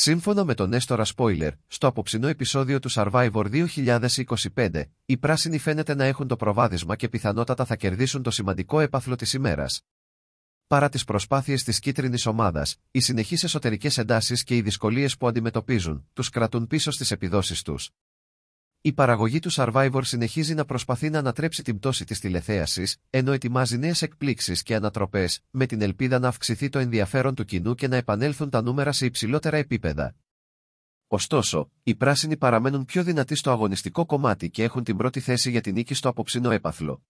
Σύμφωνα με τον έστορα Σπόιλερ, στο απόψινό επεισόδιο του Survivor 2025, οι πράσινοι φαίνεται να έχουν το προβάδισμα και πιθανότατα θα κερδίσουν το σημαντικό έπαθλο της ημέρας. Παρά τις προσπάθειες της κίτρινης ομάδας, οι συνεχείς εσωτερικές εντάσεις και οι δυσκολίες που αντιμετωπίζουν, τους κρατούν πίσω στις επιδόσεις τους. Η παραγωγή του Survivor συνεχίζει να προσπαθεί να ανατρέψει την πτώση της τηλεθέασης, ενώ ετοιμάζει νέες εκπλήξεις και ανατροπές, με την ελπίδα να αυξηθεί το ενδιαφέρον του κοινού και να επανέλθουν τα νούμερα σε υψηλότερα επίπεδα. Ωστόσο, οι πράσινοι παραμένουν πιο δυνατοί στο αγωνιστικό κομμάτι και έχουν την πρώτη θέση για την νίκη στο απόψινο έπαθλο.